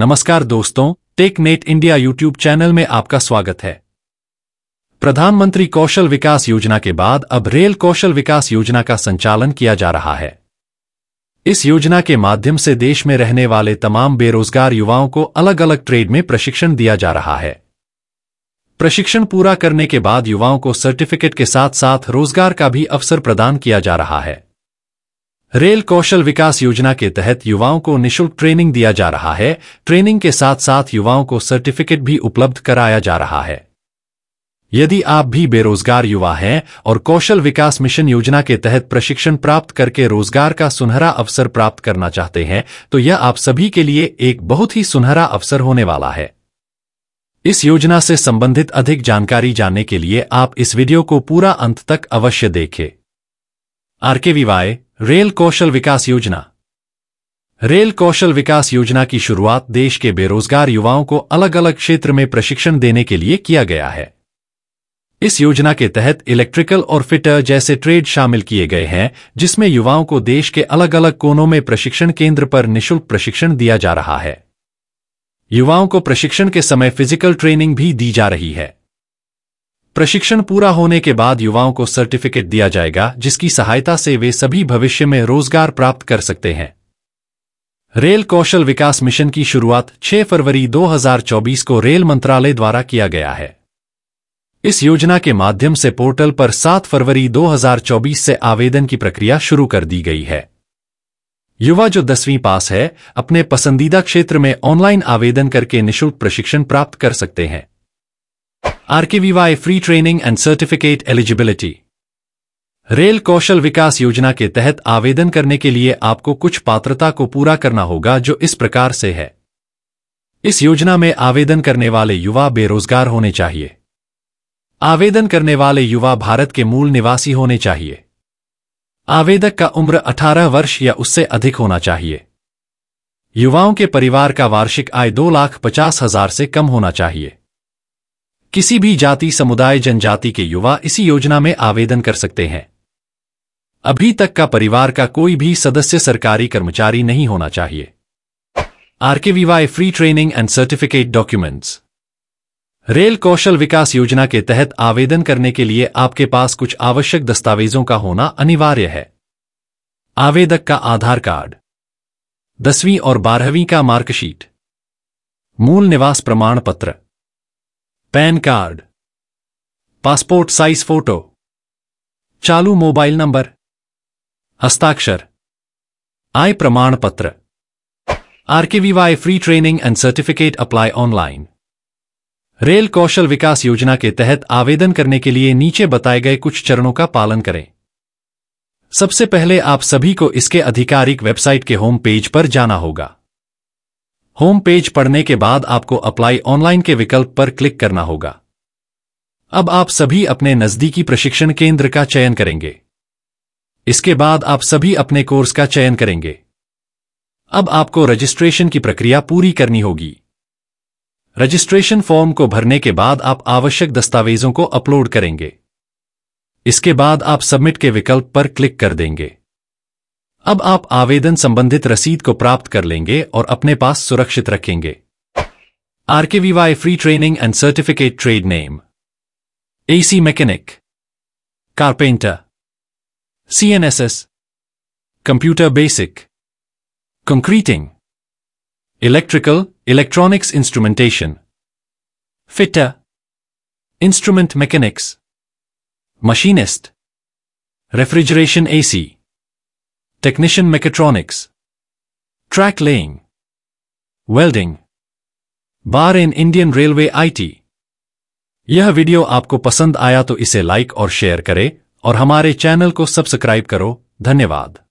नमस्कार दोस्तों tech net India YouTube channel में आपका स्वागत है प्रधानमंत्री कौशल विकास योजना के बाद अब रेल कौशल विकास योजना का संचालन किया जा रहा है इस योजना के माध्यम से देश में रहने वाले तमाम बेरोजगार युवाओं को अलग अलग ट्रेड में प्रशिक्षण दिया जा रहा है प्रशिक्षण पूरा करने के बाद युवाओं को सर्टिफिकेट के साथ साथ रोजगार का भी अवसर प्रदान किया जा रहा है रेल कौशल विकास योजना के तहत युवाओं को निशुल्क ट्रेनिंग दिया जा रहा है ट्रेनिंग के साथ साथ युवाओं को सर्टिफिकेट भी उपलब्ध कराया जा रहा है यदि आप भी बेरोजगार युवा हैं और कौशल विकास मिशन योजना के तहत प्रशिक्षण प्राप्त करके रोजगार का सुनहरा अवसर प्राप्त करना चाहते हैं तो यह आप सभी के लिए एक बहुत ही सुनहरा अवसर होने वाला है इस योजना से संबंधित अधिक जानकारी जानने के लिए आप इस वीडियो को पूरा अंत तक अवश्य देखें आरके आरकेवीवाई रेल कौशल विकास योजना रेल कौशल विकास योजना की शुरुआत देश के बेरोजगार युवाओं को अलग अलग क्षेत्र में प्रशिक्षण देने के लिए किया गया है इस योजना के तहत इलेक्ट्रिकल और फिटर जैसे ट्रेड शामिल किए गए हैं जिसमें युवाओं को देश के अलग अलग कोनों में प्रशिक्षण केंद्र पर निशुल्क प्रशिक्षण दिया जा रहा है युवाओं को प्रशिक्षण के समय फिजिकल ट्रेनिंग भी दी जा रही है प्रशिक्षण पूरा होने के बाद युवाओं को सर्टिफिकेट दिया जाएगा जिसकी सहायता से वे सभी भविष्य में रोजगार प्राप्त कर सकते हैं रेल कौशल विकास मिशन की शुरुआत 6 फरवरी 2024 को रेल मंत्रालय द्वारा किया गया है इस योजना के माध्यम से पोर्टल पर 7 फरवरी 2024 से आवेदन की प्रक्रिया शुरू कर दी गई है युवा जो दसवीं पास है अपने पसंदीदा क्षेत्र में ऑनलाइन आवेदन करके निःशुल्क प्रशिक्षण प्राप्त कर सकते हैं RKVY free training and certificate eligibility Rail Kaushal Vikas Yojana के तहत आवेदन करने के लिए आपको कुछ पात्रता को पूरा करना होगा जो इस प्रकार से है इस योजना में आवेदन करने वाले युवा बेरोजगार होने चाहिए आवेदन करने वाले युवा भारत के मूल निवासी होने चाहिए आवेदक का उम्र 18 वर्ष या उससे अधिक होना चाहिए युवाओं के परिवार का वार्षिक आय दो लाख पचास हजार से कम होना चाहिए किसी भी जाति समुदाय जनजाति के युवा इसी योजना में आवेदन कर सकते हैं अभी तक का परिवार का कोई भी सदस्य सरकारी कर्मचारी नहीं होना चाहिए RKVY free training and certificate documents Rail Kaushal Vikas Yojana के तहत आवेदन करने के लिए आपके पास कुछ आवश्यक दस्तावेजों का होना अनिवार्य है आवेदक का आधार कार्ड दसवीं और बारहवीं का मार्कशीट मूल निवास प्रमाण पत्र PAN card passport size photo चालू मोबाइल नंबर हस्ताक्षर आय प्रमाण पत्र RKVY free training and certificate apply online Rail Kaushal Vikas Yojana के तहत आवेदन करने के लिए नीचे बताए गए कुछ चरणों का पालन करें सबसे पहले आप सभी को इसके आधिकारिक वेबसाइट के होम पेज पर जाना होगा होम पेज पढ़ने के बाद आपको अप्लाई ऑनलाइन के विकल्प पर क्लिक करना होगा अब आप सभी अपने नजदीकी प्रशिक्षण केंद्र का चयन करेंगे इसके बाद आप सभी अपने कोर्स का चयन करेंगे अब आपको रजिस्ट्रेशन की प्रक्रिया पूरी करनी होगी रजिस्ट्रेशन फॉर्म को भरने के बाद आप आवश्यक दस्तावेजों को अपलोड करेंगे इसके बाद आप सबमिट के विकल्प पर क्लिक कर देंगे अब आप आवेदन संबंधित रसीद को प्राप्त कर लेंगे और अपने पास सुरक्षित रखेंगे RK VY V Y free training and certificate trade name AC mechanic carpenter CNSS computer basic concreting electrical electronics instrumentation fitter instrument mechanics machinist refrigeration AC technician mechatronics, track laying, Welding Bar in Indian Railway IT यह video आपको पसंद आया तो इसे like और share करें और हमारे चैनल को सब्सक्राइब करो धन्यवाद